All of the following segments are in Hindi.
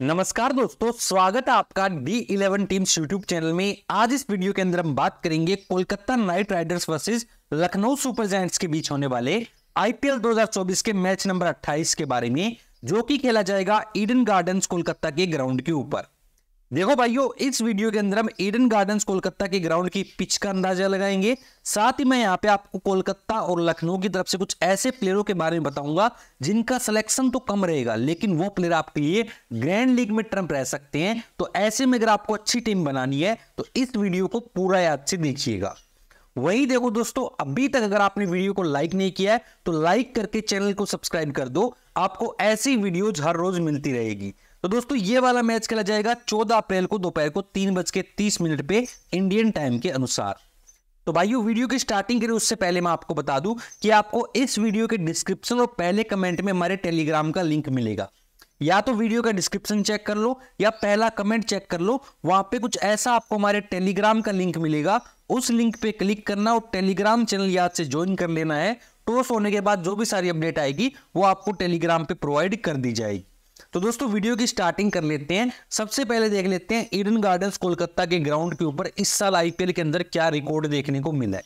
नमस्कार दोस्तों स्वागत है आपका D eleven teams YouTube channel में आज इस वीडियो के अंदर हम बात करेंगे Kolkata knight riders versus Lucknow super giants के बीच होने वाले आईपीएल 2024 के मैच नंबर 28 के बारे में जो कि खेला जाएगा ईडन गार्डन्स कोलकाता के ग्राउंड के ऊपर देखो भाइयों इस वीडियो के अंदर हम ईडन गार्डन्स कोलकाता के ग्राउंड की पिच का अंदाजा लगाएंगे साथ ही मैं यहाँ पे आपको कोलकाता और लखनऊ की तरफ से कुछ ऐसे प्लेयरों के बारे में बताऊंगा जिनका सिलेक्शन तो कम रहेगा लेकिन वो प्लेयर आपके लिए ग्रैंड लीग में ट्रम्प रह सकते हैं तो ऐसे में अगर आपको अच्छी टीम बनानी है तो इस वीडियो को पूरा याद से देखिएगा वही देखो दोस्तों अभी तक अगर आपने वीडियो को लाइक नहीं किया है तो लाइक करके चैनल को सब्सक्राइब कर दो आपको ऐसी वीडियोज हर रोज मिलती रहेगी तो दोस्तों ये वाला मैच खेला जाएगा चौदह अप्रैल को दोपहर को तीन बज के तीस मिनट पे इंडियन टाइम के अनुसार तो भाइयों वीडियो की स्टार्टिंग करें उससे पहले मैं आपको बता दूं कि आपको इस वीडियो के डिस्क्रिप्शन और पहले कमेंट में हमारे टेलीग्राम का लिंक मिलेगा या तो वीडियो का डिस्क्रिप्शन चेक कर लो या पहला कमेंट चेक कर लो वहां पे कुछ ऐसा आपको हमारे टेलीग्राम का लिंक मिलेगा उस लिंक पे क्लिक करना और टेलीग्राम चैनल याद से ज्वाइन कर लेना है टोस होने के बाद जो भी सारी अपडेट आएगी वो आपको टेलीग्राम पे प्रोवाइड कर दी जाएगी तो दोस्तों वीडियो की स्टार्टिंग कर लेते हैं सबसे पहले देख लेते हैं ईडन गार्डन्स कोलकाता के ग्राउंड के ऊपर इस साल आईपीएल के अंदर क्या रिकॉर्ड देखने को मिला है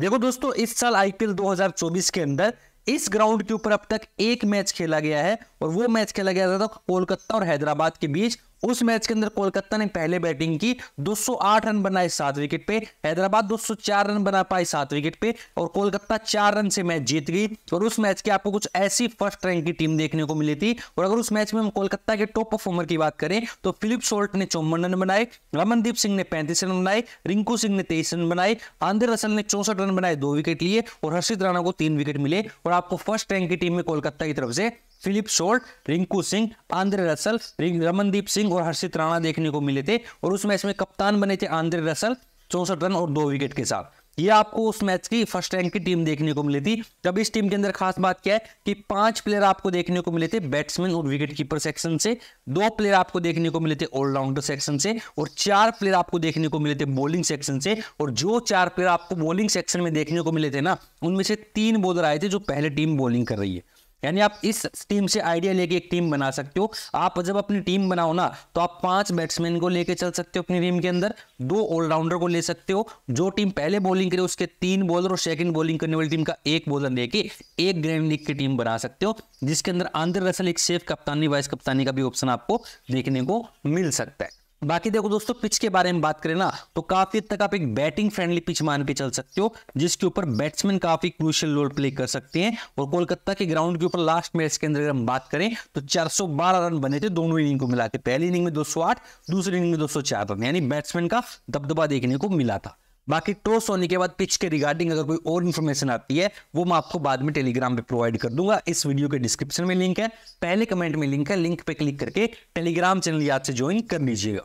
देखो दोस्तों इस साल आईपीएल 2024 के अंदर इस ग्राउंड के ऊपर अब तक एक मैच खेला गया है और वो मैच खेला गया था कोलकाता और हैदराबाद के बीच उस मैच के अंदर कोलकाता ने पहले बैटिंग की 208 रन बनाए सात विकेट पे हैदराबाद 204 रन बना पाए सात विकेट पे और कोलकाता चार रन से मैच जीत गई और उस मैच की आपको कुछ ऐसी फर्स्ट रैंक की टीम देखने को मिली थी और अगर उस मैच में हम कोलकाता के टॉप परफॉर्मर की बात करें तो फिलिप सोल्ट ने चौवन रन बनाए रमनदीप सिंह ने पैंतीस रन बनाए रिंकू सिंह ने तेईस रन बनाए आंध्र रसल ने चौसठ रन बनाए दो विकेट लिए और हर्षित राणा को तीन विकेट मिले और आपको फर्स्ट रैंक की टीम में कोलकाता की तरफ से Philip Salt Rinku Singh Andre Russell Ramandeep Singh और हर्षित राणा देखने को मिले थे और उस मैच में कप्तान बने थे आंद्रे रसल चौंसठ रन और दो विकेट के साथ ये आपको उस मैच की फर्स्ट रैंक की टीम देखने को मिली थी तब इस टीम के अंदर खास बात क्या है कि पांच प्लेयर आपको देखने को मिले थे बैट्समैन और विकेट कीपर सेक्शन से दो प्लेयर आपको देखने को मिले थे ऑलराउंडर सेक्शन से और चार प्लेयर आपको देखने को मिले थे बॉलिंग सेक्शन से और जो चार प्लेयर आपको बॉलिंग सेक्शन में देखने को मिले थे ना उनमें से तीन बॉलर आए थे जो पहले टीम बॉलिंग कर रही है यानी आप इस टीम से आइडिया लेके एक टीम बना सकते हो आप जब अपनी टीम बनाओ ना तो आप पांच बैट्समैन को लेके चल सकते हो अपनी टीम के अंदर दो ऑलराउंडर को ले सकते हो जो टीम पहले बॉलिंग करे उसके तीन बॉलर और सेकंड बॉलिंग करने वाली टीम का एक बॉलर लेके एक ग्रैंड लीग की टीम बना सकते हो जिसके अंदर आंध्र रसल एक सेफ कप्तानी वाइस कप्तानी का भी ऑप्शन आपको देखने को मिल सकता है बाकी देखो दोस्तों पिच के बारे में बात करें ना तो काफी तक आप एक बैटिंग फ्रेंडली पिच मान के चल सकते हो जिसके ऊपर बैट्समैन काफी क्रूशियल रोल प्ले कर सकते हैं और कोलकाता के ग्राउंड के ऊपर लास्ट मैच के अंदर अगर हम बात करें तो 412 रन बने थे दोनों इनिंग को मिला के पहली इनिंग में 208 दूसरी इनिंग में दो रन यानी बैट्समैन का दबदबा देखने को मिला था बाकी टॉस होने के बाद पिच के रिगार्डिंग अगर कोई और इन्फॉर्मेशन आती है वो मैं आपको बाद में टेलीग्राम पे प्रोवाइड कर दूंगा इस वीडियो के डिस्क्रिप्शन में लिंक है पहले कमेंट में लिंक है लिंक पे क्लिक करके टेलीग्राम चैनल याद से ज्वाइन कर लीजिएगा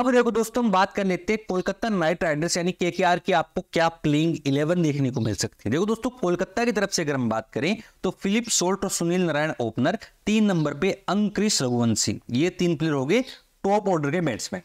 अब देखो दोस्तों हम बात कर लेते हैं कोलकाता नाइट राइडर्स यानी के के आर की आपको क्या प्लेइंग इलेवन देखने को मिल सकती है देखो दोस्तों कोलकाता की तरफ से अगर हम बात करें तो फिलिप सोल्ट और सुनील नारायण ओपनर तीन नंबर पे अंक्रिश रघुवंशी ये तीन प्लेयर हो गए टॉप ऑर्डर के बैट्समैन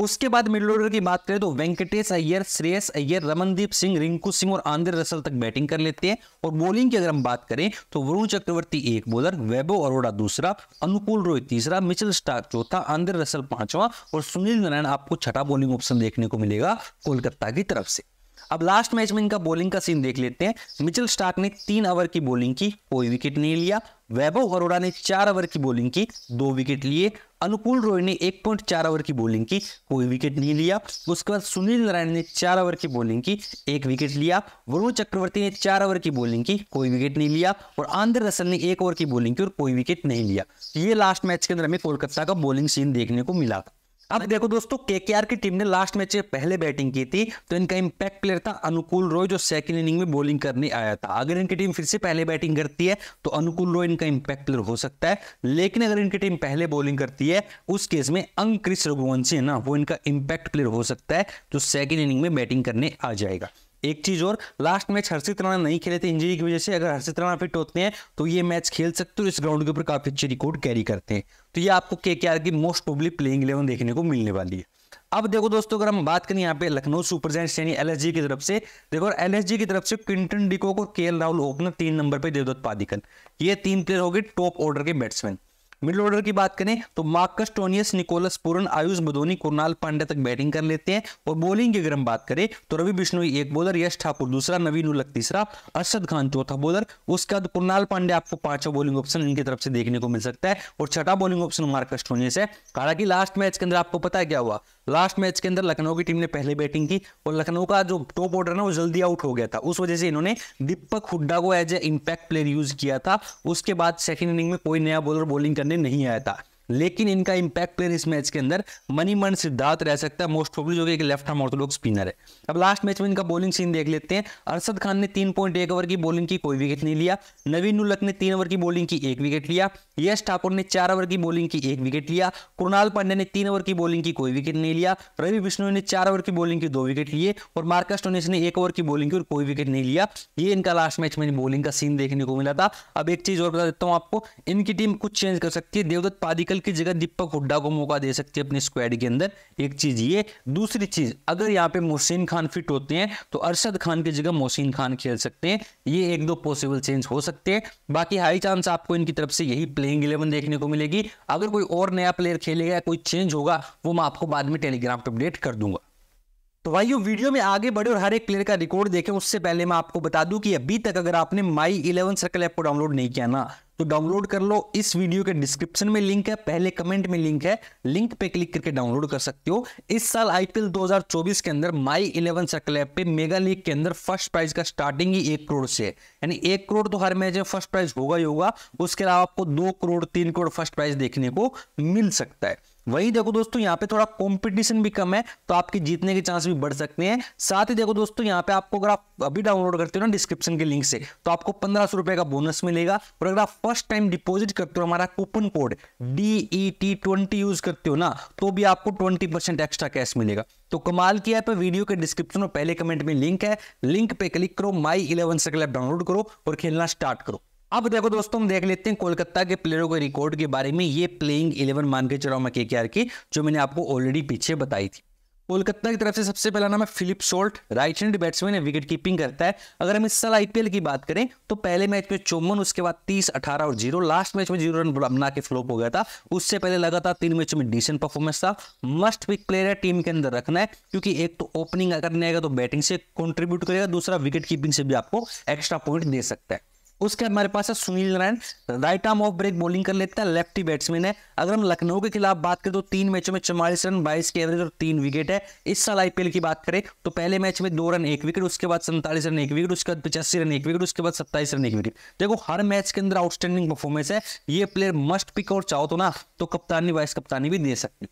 उसके बाद मिडल ऑर्डर की बात करें तो वेंकटेश अय्यर श्रेयस अय्यर रमनदीप सिंह रिंकू सिंह और आंद्र रसल तक बैटिंग कर लेते हैं और बॉलिंग की अगर हम बात करें तो वरुण चक्रवर्ती एक बॉलर वैभव अरोड़ा दूसरा अनुकूल रोहित तीसरा मिचल स्टार चौथा आंद्र रसल पांचवा और सुनील नारायण आपको छठा बॉलिंग ऑप्शन देखने को मिलेगा कोलकाता की तरफ से अब लास्ट मैच में इनका बॉलिंग का सीन देख लेते हैं मिचल स्टार्क ने तीन ओवर की बॉलिंग की कोई विकेट नहीं लिया वैभव अरोड़ा ने चार ओवर की बॉलिंग की दो विकेट लिए अनुकूल रॉय ने एक पॉइंट चार ओवर की बॉलिंग की कोई विकेट नहीं लिया उसके बाद सुनील नारायण ने चार ओवर की बॉलिंग की एक विकेट लिया वरुण चक्रवर्ती ने चार ओवर की बॉलिंग की कोई विकेट नहीं लिया और आंध्र रसल ने एक ओवर की बॉलिंग की और कोई विकेट नहीं लिया ये लास्ट मैच के अंदर हमें कोलकाता का बॉलिंग सीन देखने को मिला था अब देखो दोस्तों केकेआर की टीम ने लास्ट मैच में पहले बैटिंग की थी तो इनका इंपैक्ट प्लेयर था अनुकूल रॉय जो सेकंड इनिंग में बॉलिंग करने आया था अगर इनकी टीम फिर से पहले बैटिंग करती है तो अनुकूल रॉय इनका इंपैक्ट प्लेयर हो सकता है लेकिन अगर इनकी टीम पहले बॉलिंग करती है उस केस में अंक्रिश रघुवंशी है ना वो इनका इंपैक्ट प्लेयर हो सकता है जो सेकेंड इनिंग में बैटिंग करने आ जाएगा एक चीज और लास्ट मैच हर्षित राणा नहीं खेले थे इंजरी की वजह से अगर हर्षित राणा फिट होते हैं तो ये मैच खेल सकते हो इस ग्राउंड के ऊपर काफी अच्छे रिकॉर्ड कैरी करते हैं तो ये आपको के के आर की मोस्ट प्रोबली प्लेइंग इलेवन देखने को मिलने वाली है अब देखो दोस्तों अगर हम बात करें यहाँ पे लखनऊ सुपर जैंट्स यानी एल की तरफ से देखो एलएसजी की तरफ से क्विंटन डिको को के राहुल ओपनर तीन नंबर पर देवदत्त पादिकल ये तीन प्लेयर हो गए टॉप ऑर्डर के बैट्समैन मिडल ऑर्डर की बात करें तो Marcus Stoinis Nicholas Pooran Ayush Badoni Krunal Pandya तक बैटिंग कर लेते हैं और बॉलिंग की अगर हम बात करें तो रवि बिश्नोई एक बॉलर यश ठाकुर दूसरा नवीन उलक तीसरा अरशद खान चौथा बॉलर उसके बाद कुरनाल पांडे आपको पांचवा बॉलिंग ऑप्शन इनकी तरफ से देखने को मिल सकता है और छठा बॉलिंग ऑप्शन मार्कस टोनियस है हालांकि लास्ट मैच के अंदर आपको पता है क्या हुआ लास्ट मैच के अंदर लखनऊ की टीम ने पहले बैटिंग की और लखनऊ का जो टॉप ऑर्डर ना वो जल्दी आउट हो गया था उस वजह से इन्होंने दीपक हुड्डा को as a impact player use किया था उसके बाद सेकेंड इनिंग में कोई नया बॉलर बॉलिंग करने नहीं आया था लेकिन इनका इंपैक्ट प्लेयर इस मैच के अंदर मनीमन सिद्धार्थ रह सकता है मोस्ट प्रोबली जो कि एक लेफ्ट हार्म ऑर्थोडॉक्स स्पिनर है अब लास्ट मैच में इनका बॉलिंग सीन देख लेते हैं अरसद खान ने तीन पॉइंट एक ओवर की बॉलिंग की कोई विकेट नहीं लिया नवीन उलक ने तीन ओवर की बॉलिंग की एक विकेट लिया यश ठाकुर ने चार ओवर की बॉलिंग की एक विकेट लिया कृणाल पांडे ने तीन ओवर की बॉलिंग की कोई विकेट नहीं लिया रवि बिश्नोई ने चार ओवर की बॉलिंग की दो विकेट लिए और मार्कस टोनिस ने एक ओवर की बॉलिंग की और कोई विकेट नहीं लिया ये इनका लास्ट मैच में बॉलिंग का सीन देखने को मिला था अब एक चीज और बता देता हूँ आपको इनकी टीम कुछ चेंज कर सकती है देवदत्त पादिकल पटेल की जगह दीपक हुड्डा को मौका दे सकती है अपने स्क्वाड के अंदर एक चीज ये दूसरी चीज अगर यहाँ पे मोहसिन खान फिट होते हैं तो अरशद खान की जगह मोहसिन खान खेल सकते हैं ये एक दो पॉसिबल चेंज हो सकते हैं बाकी हाई चांस आपको इनकी तरफ से यही प्लेइंग इलेवन देखने को मिलेगी अगर कोई और नया प्लेयर खेलेगा कोई चेंज होगा वो मैं आपको बाद में टेलीग्राम पर अपडेट कर दूंगा तो भाइयों वीडियो में आगे बढ़े और हर एक प्लेयर का रिकॉर्ड देखें उससे पहले मैं आपको बता दूं कि अभी तक अगर आपने माई इलेवन सर्कल ऐप को डाउनलोड नहीं किया ना तो डाउनलोड कर लो इस वीडियो के डिस्क्रिप्शन में लिंक है पहले कमेंट में लिंक है लिंक पे क्लिक करके डाउनलोड कर सकते हो इस साल आईपीएल 2024 के अंदर माई इलेवन सर्कल ऐप पे मेगा लीग के अंदर फर्स्ट प्राइज का स्टार्टिंग ही एक करोड़ से यानी एक करोड़ तो हर मैच में फर्स्ट प्राइज होगा ही होगा उसके अलावा आपको दो करोड़ तीन करोड़ फर्स्ट प्राइज देखने को मिल सकता है वही देखो दोस्तों यहाँ पे थोड़ा कंपटीशन भी कम है तो आपके जीतने के चांस भी बढ़ सकते हैं साथ ही देखो दोस्तों यहाँ पे आपको अगर आप अभी डाउनलोड करते हो ना डिस्क्रिप्शन के लिंक से तो आपको पंद्रह सौ रुपए का बोनस मिलेगा और अगर आप फर्स्ट टाइम डिपॉजिट करते हो हमारा coupon code D T twenty use करते हो ना तो भी आपको ट्वेंटी परसेंट एक्स्ट्रा कैश मिलेगा तो कमाल की है वीडियो के डिस्क्रिप्शन और पहले कमेंट में लिंक है लिंक पे क्लिक करो माई इलेवन सकल ऐप डाउनलोड करो और खेलना स्टार्ट करो अब देखो दोस्तों हम देख लेते हैं कोलकाता के प्लेयरों के रिकॉर्ड के बारे में ये प्लेइंग इलेवन मान के चलाओ मैं के की जो मैंने आपको ऑलरेडी पीछे बताई थी कोलकाता की तरफ से सबसे पहला नाम है Philip Salt right hand batsman है विकेट कीपिंग करता है अगर हम इस साल आईपीएल की बात करें तो पहले मैच में चौवन उसके बाद तीस अठारह और जीरो लास्ट मैच में जीरो रन बना के फ्लोप हो गया था उससे पहले लगातार तीन मैचों में डिसेंट परफॉर्मेंस था मस्ट पिक प्लेयर है टीम के अंदर रखना है क्योंकि एक तो ओपनिंग अगर नहीं आएगा तो बैटिंग से कॉन्ट्रीब्यूट करेगा दूसरा विकेट कीपिंग से भी आपको एक्स्ट्रा पॉइंट दे सकता है उसके हमारे पास है Sunil Narayan right arm off break bowling कर है लेफ्ट लेफ्टी बैट्समैन है अगर हम लखनऊ के खिलाफ बात करें तो तीन मैचों में चौवालीस रन बाईस के एवरेज और तीन विकेट है इस साल आईपीएल की बात करें तो पहले मैच में दो रन एक विकेट उसके बाद सैंतालीस रन एक विकेट उसके बाद पचासी रन एक विकेट उसके बाद सत्ताईस रन एक विकेट देखो हर मैच के अंदर आउटस्टैंडिंग परफॉर्मेंस है ये प्लेयर मस्ट पिक और चाहो तो ना तो कप्तानी वाइस कप्तानी भी दे सकते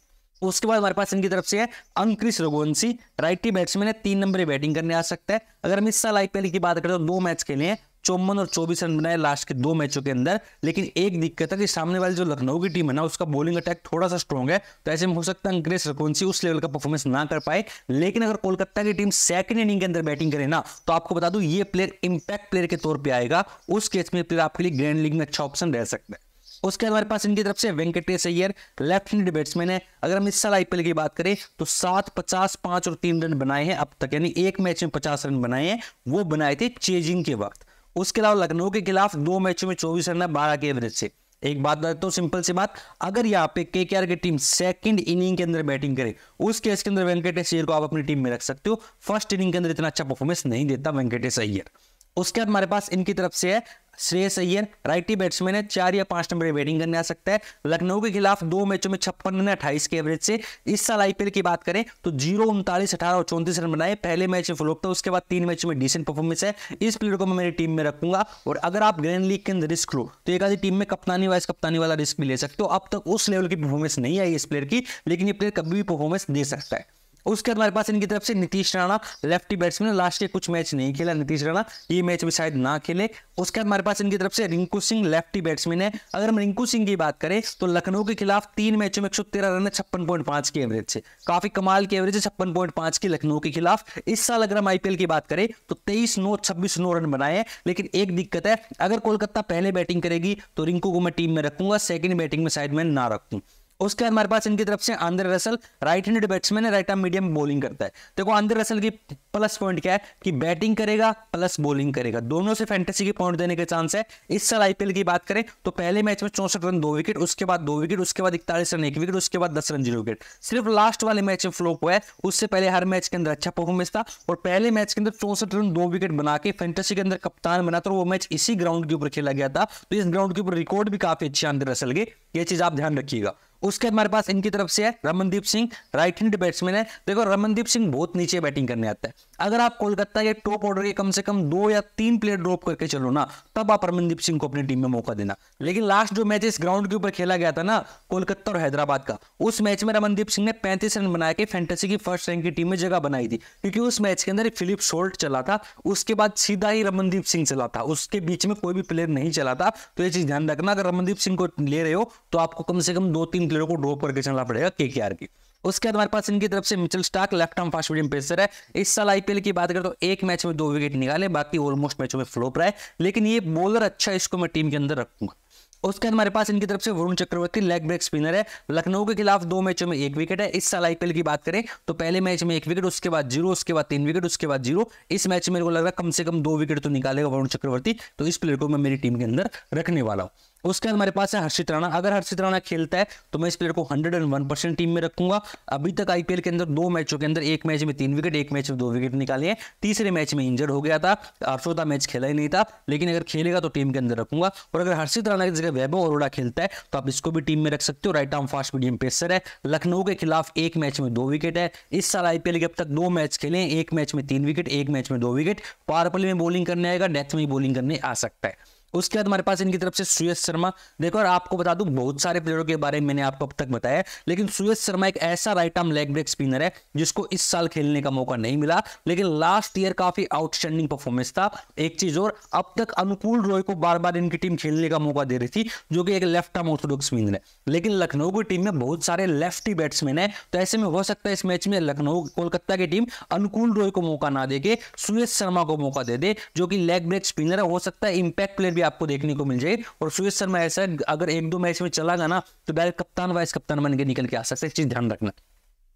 उसके बाद हमारे पास इनकी तरफ से है अंक्रिश रघुवंशी राइटी बैट्समैन है तीन नंबर बैटिंग करने आ सकता है अगर हम इस साल आईपीएल की बात करें तो दो मैच खेले हैं चौवन और चौबीस रन बनाए लास्ट के दो मैचों के अंदर लेकिन एक दिक्कत है कि सामने वाली जो लखनऊ की टीम है ना उसका बॉलिंग अटैक थोड़ा सा स्ट्रॉन्ग है तो ऐसे में हो सकता है अंग्रेज रकोंसी उस लेवल का परफॉर्मेंस ना कर पाए लेकिन अगर कोलकाता की टीम सेकंड इनिंग के अंदर बैटिंग करे ना तो आपको बता दू ये प्लेयर इंपैक्ट प्लेयर के तौर पर आएगा उस केस में प्लेयर आपके लिए ग्रैंड लीग में अच्छा ऑप्शन रह सकता है उसके हमारे पास इनकी तरफ से Venkatesh Iyer left hand batsman है अगर हम इस साल आईपीएल की बात करें तो सात पचास पांच और तीन रन बनाए हैं अब तक यानी एक मैच में पचास रन बनाए हैं वो बनाए थे चेजिंग के वक्त उसके अलावा लखनऊ के खिलाफ दो मैचों में चौबीस रन है बारह के एवरेज से एक बात बताता हूँ सिंपल सी बात अगर यहाँ पे के की टीम सेकंड इनिंग के अंदर बैटिंग करे उस केस के अंदर वेंकटेश अय्यर को आप अपनी टीम में रख सकते हो फर्स्ट इनिंग के अंदर इतना अच्छा परफॉर्मेंस नहीं देता वेंकटेश अय्यर उसके बाद हमारे पास इनकी तरफ से है श्रेयस अय्यर राइटी बैट्समैन है चार या पांच नंबर बैटिंग करने आ सकता है लखनऊ के खिलाफ दो मैचों में छप्पन रन अट्ठाईस के एवरेज से इस साल आईपीएल की बात करें तो जीरो उनतालीस अठारह और चौंतीस रन बनाए पहले मैच में फ्लोप था उसके बाद तीन मैचों में डिसेंट परफॉर्मेंस है इस प्लेयर को मैं मेरी टीम में रखूंगा और अगर आप ग्रैंड लीग के अंदर रिस्क लो तो एक आधी टीम में कप्तानी वाइज कप्तानी वाला रिस्क भी ले सकते हो अब तक उस लेवल की परफॉर्मेंस नहीं आई इस प्लेयर की लेकिन ये प्लेयर कभी भी परफॉर्मेंस दे सकता है उसके बाद हमारे पास इनकी तरफ से Nitish Rana lefty batsman last के कुछ मैच नहीं खेला नीतीश राणा ये मैच भी शायद ना खेले उसके बाद हमारे पास इनकी तरफ से रिंकू सिंह लेफ्टी बैट्समैन है अगर हम रिंकू सिंह की बात करें तो लखनऊ के खिलाफ तीन मैचों में एक सौ तेरह रन है छप्पन पॉइंट पांच की एवरेज से काफी कमाल की एवरेज है छप्पन पॉइंट पांच की लखनऊ के खिलाफ इस साल अगर हम आईपीएल की बात करें तो तेईस नो छब्बीस नो रन बनाए हैं लेकिन एक दिक्कत है अगर कोलकाता पहले बैटिंग करेगी तो रिंकू को मैं टीम में रखूंगा सेकंड बैटिंग में शायद मैं ना रखूँ उसके बाद हमारे पास इनकी तरफ से Andre Russell right handed batsman है राइट आर्म मीडियम बॉलिंग करता है देखो आंध्र रसल की प्लस पॉइंट क्या है कि बैटिंग करेगा प्लस बॉलिंग करेगा दोनों से फैंटेसी के पॉइंट देने के चांस है इस साल आईपीएल की बात करें तो पहले मैच में चौसठ रन दो विकेट उसके बाद दो विकेट उसके बाद इकतालीस रन एक विकेट उसके बाद दस रन जीरो विकेट सिर्फ लास्ट वाले मैच में फ्लोप हुआ है उससे पहले हर मैच के अंदर अच्छा परफॉर्मेंस था और पहले मैच के अंदर चौसठ रन दो विकेट बना के फैंटेसी के अंदर कप्तान बना था तो वो मैच इसी ग्राउंड के ऊपर खेला गया था तो इस ग्राउंड के ऊपर रिकॉर्ड भी काफी अच्छे आंध्र रसल के ये चीज आप ध्यान रखिएगा उसके हमारे पास इनकी तरफ से है Ramandeep Singh right hand batsman है देखो रमनदीप सिंह बहुत नीचे बैटिंग करने आता है अगर आप कोलकाता के टॉप ऑर्डर के कम से कम दो या तीन प्लेयर ड्रॉप करके चलो ना तब आप रमनदीप सिंह को अपनी टीम में मौका देना लेकिन लास्ट जो मैच इस ग्राउंड के ऊपर खेला गया था ना कोलकाता और हैदराबाद का उस मैच में रमनदीप सिंह ने पैंतीस रन बनाया के फैंटेसी की फर्स्ट रैंक की टीम में जगह बनाई थी क्योंकि उस मैच के अंदर फिलिप शोल्ट चला था उसके बाद सीधा ही रमनदीप सिंह चला था उसके बीच में कोई भी प्लेयर नहीं चला था तो ये चीज ध्यान रखना अगर रमनदीप सिंह को ले रहे हो तो आपको कम से कम दो तीन लोगों को ड्रॉप करके चलना पड़ेगा के की उसके बाद हमारे पास इनकी तरफ से Mitchell Starc left arm fast medium pacer है इस साल आईपीएल की बात करें तो एक मैच में दो विकेट निकाले बाकी ऑलमोस्ट मैचों में फ्लोप रहा है लेकिन ये बॉलर अच्छा है इसको मैं टीम के अंदर रखूंगा उसके बाद हमारे पास इनकी तरफ से Varun Chakravarthy leg break spinner है लखनऊ के खिलाफ दो मैचों में एक विकेट है इस साल आईपीएल की बात करें तो पहले मैच में एक विकेट उसके बाद जीरो उसके बाद तीन विकेट उसके बाद जीरो इस मैच में मेरे को लग रहा है कम से कम दो विकेट तो निकालेगा वरुण चक्रवर्ती तो इस प्लेयर को मैं मेरी टीम के अंदर रखने वाला हूँ उसके बाद हमारे पास है हर्षित राणा अगर हर्षित राणा खेलता है तो मैं इस प्लेयर को hundred and one percent team में रखूंगा अभी तक आईपीएल के अंदर दो मैचों के अंदर एक मैच में तीन विकेट एक मैच में दो विकेट निकाले हैं तीसरे मैच में इंजर्ड हो गया था अठसौता मैच खेला ही नहीं था लेकिन अगर खेलेगा तो टीम के अंदर रखूंगा और अगर हर्षित राणा की जगह वैभव अरोड़ा खेलता है तो आप इसको भी टीम में रख सकते हो right arm fast medium pacer है लखनऊ के खिलाफ एक मैच में दो विकेट है इस साल आईपीएल के अब तक दो मैच खेले एक मैच में तीन विकेट एक मैच में दो विकेट पार्पल में बॉलिंग करने आएगा डेथ में बॉलिंग करने आ सकता है उसके बाद हमारे पास इनकी तरफ से सुयश शर्मा देखो और आपको बता दूं बहुत सारे प्लेयरों के बारे में मैंने आपको अब तक बताया लेकिन सुयश शर्मा एक ऐसा right arm leg break spinner है जिसको इस साल खेलने का मौका नहीं मिला लेकिन लास्ट ईयर काफी आउटस्टैंडिंग परफॉर्मेंस था एक चीज और अब तक अनुकूल रॉय को बार बार इनकी टीम खेलने का मौका दे रही थी जो कि एक लेफ्ट आर्म ऑर्थोडॉक्स स्पिनर है लेकिन लखनऊ की टीम में बहुत सारे लेफ्टी बैट्समैन है तो ऐसे में हो सकता है इस मैच में लखनऊ कोलकाता की टीम अनुकूल रॉय को मौका ना देके सुयश शर्मा को मौका दे दे जो कि लेग ब्रेक स्पिनर है हो सकता है इंपैक्ट प्लेयर भी भी आपको देखने को मिल जाए और सुरेश शर्मा ऐसा अगर एक दो मैच में चला गया ना तो डायरेक्ट कप्तान वाइस कप्तान बन के निकल के आ सकते चीज ध्यान रखना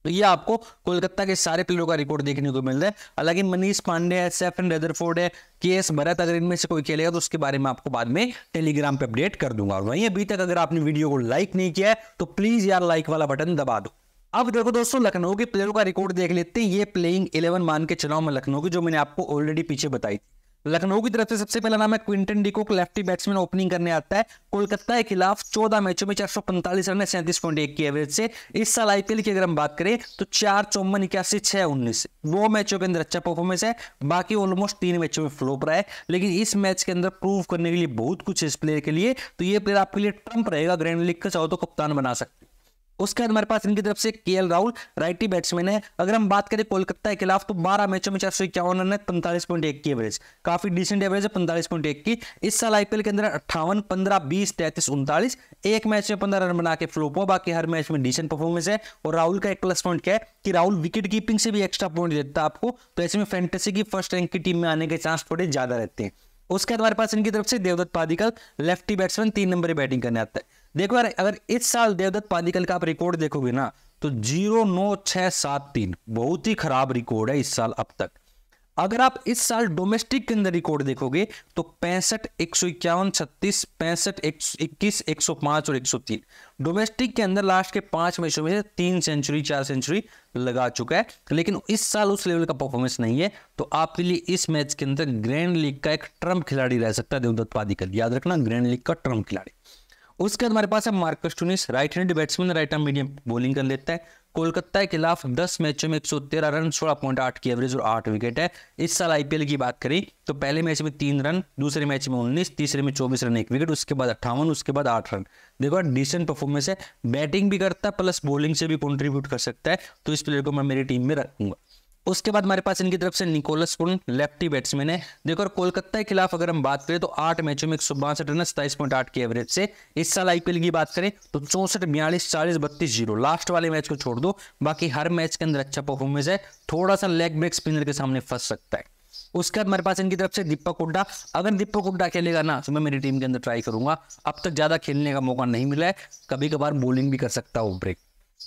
तो ये आपको कोलकाता के सारे प्लेयरों का रिकॉर्ड देखने को मिल रहा है हालांकि मनीष पांडे है सेफन रेदरफोर्ड है के एस भरत अगर इनमें से कोई खेलेगा तो उसके बारे में आपको बाद में टेलीग्राम पे अपडेट कर दूंगा और वहीं अभी तक अगर आपने वीडियो को लाइक नहीं किया है तो प्लीज यार लाइक वाला बटन दबा दो अब देखो दोस्तों लखनऊ के प्लेयरों का रिकॉर्ड देख लेते हैं ये प्लेइंग इलेवन मान के चुनाव में लखनऊ की जो मैंने आपको ऑलरेडी पीछे बताई थी लखनऊ की तरफ से सबसे पहला नाम है Quinton de Kock lefty batsman opening करने आता है कोलकाता के खिलाफ 14 मैचों में चार सौ पैंतालीस रन सैंतीस पॉइंट एक की एवरेज से इस साल आईपीएल की अगर हम बात करें तो चार चौवन इक्यासी छह उन्नीस वो मैचों के अंदर अच्छा परफॉर्मेंस है बाकी ऑलमोस्ट तीन मैचों में फ्लोप रहा है लेकिन इस मैच के अंदर प्रूव करने के लिए बहुत कुछ है इस प्लेयर के लिए तो ये प्लेयर आपके लिए ट्रंप रहेगा ग्रैंड लीग का चाहो तो कप्तान बना सकते उसके बाद हमारे पास इनकी तरफ से के राहुल राइटी बैट्समैन है अगर हम बात करें कोलकाता के खिलाफ तो 12 मैचों में चार सौ इक्यावन रन है पैंतालीस पॉइंट एक की एवरेज काफी डिसेंट एवरेज है पैंतालीस पॉइंट एक की इस साल आईपीएल के अंदर अट्ठावन पंद्रह बीस तैतीस उनतालीस एक मैच में पंद्रह रन बना के फ्लोप हो बाकी हर मैच में डिसेंट परफॉर्मेंस है और राहुल का एक प्लस पॉइंट क्या है कि राहुल विकेट कीपिंग से भी एक्स्ट्रा पॉइंट देता है आपको तो ऐसे में फैंटेसी की फर्स्ट रैंक की टीम में आने के चांस थोड़े ज्यादा रहते हैं उसके बाद हमारे पास इनकी तरफ से देवदत्त पादिकल लेफ्टी बैट्समैन तीन नंबर बैटिंग करने आता है देखो यार अगर इस साल देवदत्त पालिकल का आप रिकॉर्ड देखोगे ना तो जीरो नौ छह सात तीन बहुत ही खराब रिकॉर्ड है इस साल अब तक अगर आप इस साल डोमेस्टिक के अंदर रिकॉर्ड देखोगे तो पैंसठ एक सौ इक्यावन छत्तीस पैंसठ इक्कीस एक सौ पांच और एक सौ तीन डोमेस्टिक के अंदर लास्ट के पांच मैचों में से तीन सेंचुरी चार सेंचुरी लगा चुका है लेकिन इस साल उस लेवल का परफॉर्मेंस नहीं है तो आपके लिए इस मैच के अंदर ग्रैंड लीग का एक ट्रम्प खिलाड़ी रह सकता है देवदत्त पादिकल याद रखना ग्रैंड लीग का ट्रम्प खिलाड़ी उसके बाद हमारे पास है Marcus Stoinis right hand batsman right hand medium bowling कर लेता है कोलकाता के खिलाफ 10 मैचों में 113 रन सोलह पॉइंट आठ की एवरेज और आठ विकेट है इस साल आईपीएल की बात करें तो पहले मैच में तीन रन दूसरे मैच में उन्नीस तीसरे में चौबीस रन एक विकेट उसके बाद अट्ठावन उसके बाद आठ रन देखो डिसेंट परफॉर्मेंस है बैटिंग भी करता है प्लस बॉलिंग से भी कॉन्ट्रीब्यूट कर सकता है तो इस प्लेयर को मैं मेरी टीम में रखूंगा उसके बाद हमारे पास इनकी तरफ से निकोलस पुन लेफ्टी बैट्समैन है देखो और कोलकाता के खिलाफ अगर हम बात करें तो आठ मैचों में एक सौ बासठ रन सताइस पॉइंट आठ की एवरेज से इस साल आईपीएल की बात करें तो चौंसठ बयालीस चालीस बत्तीस जीरो लास्ट वाले मैच को छोड़ दो बाकी हर मैच के अंदर अच्छा परफॉर्मेंस है थोड़ा सा लेग ब्रेक स्पिनर के सामने फंस सकता है उसके बाद मेरे पास इनकी तरफ से दीपक हुड्डा अगर दीपक हुड्डा खेलेगा ना तो मैं मेरी टीम के अंदर ट्राई करूंगा अब तक ज़्यादा खेलने का मौका नहीं मिला है कभी कभार बॉलिंग भी कर सकता हूँ ब्रेक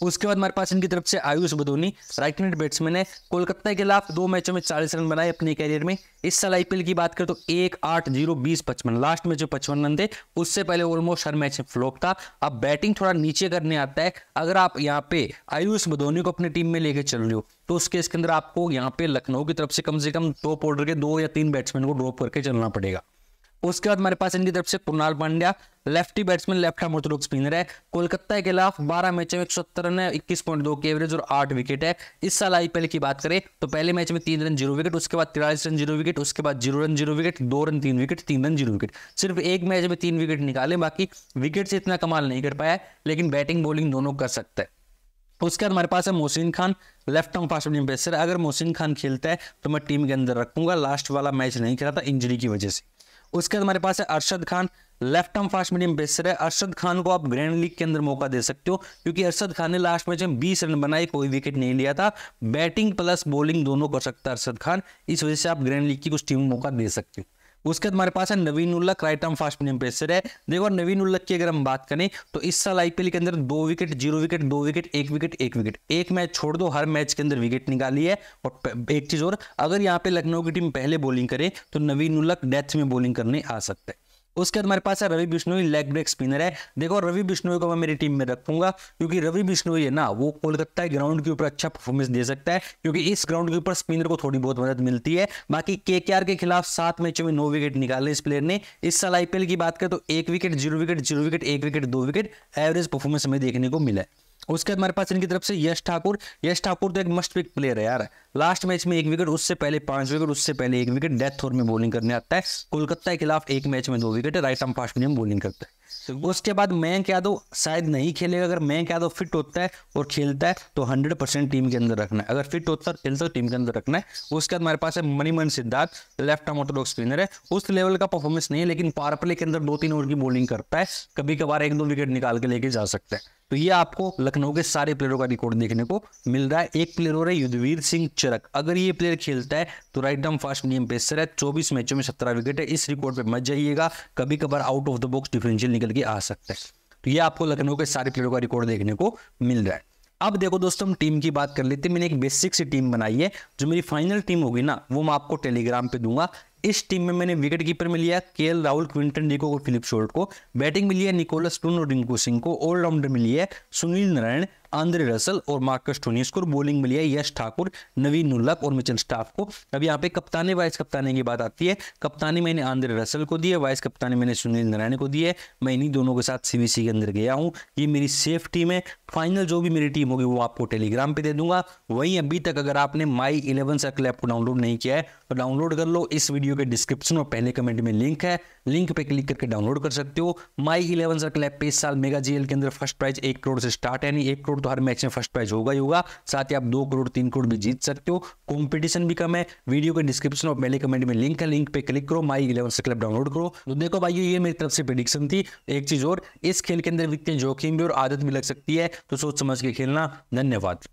उसके बाद हमारे पास इनकी तरफ से Ayush Badoni right hand batsman है कोलकाता के खिलाफ दो मैचों में चालीस रन बनाए अपने कैरियर में इस साल आईपीएल की बात करें तो एक आठ जीरो बीस पचपन लास्ट में जो पचपन रन थे उससे पहले ऑलमोस्ट हर मैच में फ्लॉप था अब बैटिंग थोड़ा नीचे करने आता है अगर आप यहाँ पे आयुष बदोनी को अपनी टीम में लेके चल रहे हो तो उसके इसके अंदर आपको यहाँ पे लखनऊ की तरफ से कम से कम दो पोर्टर के दो या तीन बैट्समैन को ड्रॉप करके चलना पड़ेगा उसके बाद हमारे पास इनकी तरफ से Krunal Pandya lefty batsman left hand orthodox spinner है कोलकाता के खिलाफ 12 मैचों में एक सौ रन है इक्कीस पॉइंट दो की एवरेज और आठ विकेट है इस साल आईपीएल की बात करें तो पहले मैच में तीन रन जीरो विकेट उसके बाद तिरालीस रन जीरो विकेट उसके बाद जीरो रन जीरो विकेट दो रन तीन विकेट तीन रन जीरो विकेट सिर्फ एक मैच में तीन विकेट निकाले बाकी विकेट से इतना कमाल नहीं कर पाया लेकिन बैटिंग बॉलिंग दोनों कर सकता है उसके बाद हमारे पास है Mohsin Khan left arm fast bowling pacer अगर मोहसिन खान खेलता है तो मैं टीम के अंदर रखूंगा लास्ट वाला मैच नहीं खेला था इंजरी की वजह से उसके बाद हमारे पास है Arshad Khan left arm fast medium pacer है अरशद खान को आप ग्रैंड लीग के अंदर मौका दे सकते हो क्योंकि अरशद खान ने लास्ट मैच में बीस रन बनाए कोई विकेट नहीं लिया था बैटिंग प्लस बॉलिंग दोनों कर सकता है अरशद खान इस वजह से आप ग्रैंड लीग की कुछ टीम मौका दे सकते हो उसके बाद हमारे पास है Naveen ul-Haq right arm fast medium pacer है देखो नवीन उल्लक की अगर हम बात करें तो इस साल आईपीएल के अंदर दो विकेट जीरो विकेट दो विकेट एक विकेट एक विकेट एक मैच छोड़ दो हर मैच के अंदर विकेट निकाली है और एक चीज और अगर यहाँ पे लखनऊ की टीम पहले बॉलिंग करे तो नवीन उल्लक डेथ में बॉलिंग करने आ सकते हैं उसके बाद हमारे पास है Ravi Bishnoi leg break spinner है देखो रवि बिश्नोई को मैं मेरी टीम में रखूंगा क्योंकि रवि बिश्नोई है ना वो कोलकाता ग्राउंड के ऊपर अच्छा परफॉर्मेंस दे सकता है क्योंकि इस ग्राउंड के ऊपर स्पिनर को थोड़ी बहुत मदद मिलती है बाकी के के खिलाफ सात मैचों में नौ विकेट निकाले इस प्लेयर ने इस साल आईपीएल की बात करें तो एक wicket zero wicket zero wicket एक विकेट दो विकेट एवरेज परफॉर्मेंस हमें देखने को मिला है उसके बाद हमारे पास इनकी तरफ से यश ठाकुर यश ठाकुर तो एक मस्ट पिक प्लेयर है यार लास्ट मैच में एक विकेट उससे पहले पांच विकेट उससे पहले एक विकेट डेथ ओवर में बॉलिंग करने आता है कोलकाता के खिलाफ एक मैच में दो wicket right arm fast medium bowling करता है तो उसके बाद मयंक यादव शायद नहीं खेलेगा अगर मयंक यादव फिट होता है और खेलता है तो हंड्रेड परसेंट टीम के अंदर रखना है अगर फिट होता है खेलता टीम तो के अंदर रखना है उसके बाद हमारे पास है मनीमन Siddharth left arm orthodox spinner है उस लेवल का परफॉर्मेंस नहीं है लेकिन पावर प्ले के अंदर दो तीन ओवर की बॉलिंग करता है कभी कभार एक दो विकेट निकाल के लेके जा सकता है तो ये आपको लखनऊ के सारे प्लेयरों का रिकॉर्ड देखने को मिल रहा है एक प्लेयर हो रहा है युद्धवीर सिंह चरक अगर ये प्लेयर खेलता है तो राइट डाउन फास्ट नियम पेसर है चौबीस मैचों में सत्रह विकेट है इस रिकॉर्ड पर मच जाइएगा कभी कभार out of the box differential निकल के आ सकता है तो ये आपको लखनऊ के सारे प्लेयरों का रिकॉर्ड देखने को मिल रहा है अब देखो दोस्तों हम टीम की बात कर लेते हैं मैंने एक बेसिक सी टीम बनाई है जो मेरी फाइनल टीम होगी ना वो मैं आपको टेलीग्राम पे दूंगा इस टीम में मैंने विकेट कीपर में लिया के राहुल क्विंटन डिको और फिलिप शोर्ट को बैटिंग में लिया निकोलस टून और रिंकू सिंह को ऑलराउंडर में लिया सुनील नारायण आंद्रे रसल और मार्कस टोनियस को बॉलिंग में लिया यश ठाकुर नवीन उल्लक और मिचल स्टाफ को अब यहाँ पे कप्ताने वाइस कप्तानी की बात आती है कप्तानी मैंने आंद्रे रसल को दी है वाइस कप्तानी मैंने सुनील नारायण को दी है मैं इन्हीं दोनों के साथ सीबीसी के अंदर गया हूँ ये मेरी सेफ टीम है फाइनल जो भी मेरी टीम होगी वो आपको टेलीग्राम पर दे दूंगा वहीं अभी तक अगर आपने माई इलेवन सर्कल ऐप को डाउनलोड नहीं किया है तो डाउनलोड कर लो इस वीडियो वीडियो के डिस्क्रिप्शन और पहले कमेंट में लिंक है लिंक पे क्लिक करके डाउनलोड कर सकते हो माई इलेवन सर्कल ऐप पे इस साल मेगा जीएल के अंदर फर्स्ट प्राइज एक करोड़ से स्टार्ट है यानी एक करोड़ तो हर मैच में फर्स्ट प्राइज होगा ही होगा साथ ही आप दो करोड़ तीन करोड़ भी जीत सकते हो कॉम्पिटिशन भी कम है वीडियो के डिस्क्रिप्शन और पहले कमेंट में लिंक है लिंक पे क्लिक करो माई इलेवन सर्कल ऐप डाउनलोड करो तो देखो भाई ये मेरी तरफ से प्रिडिक्शन थी एक चीज और इस खेल के अंदर वित्तीय जोखिम भी और आदत भी लग सकती है तो सोच समझ के खेलना धन्यवाद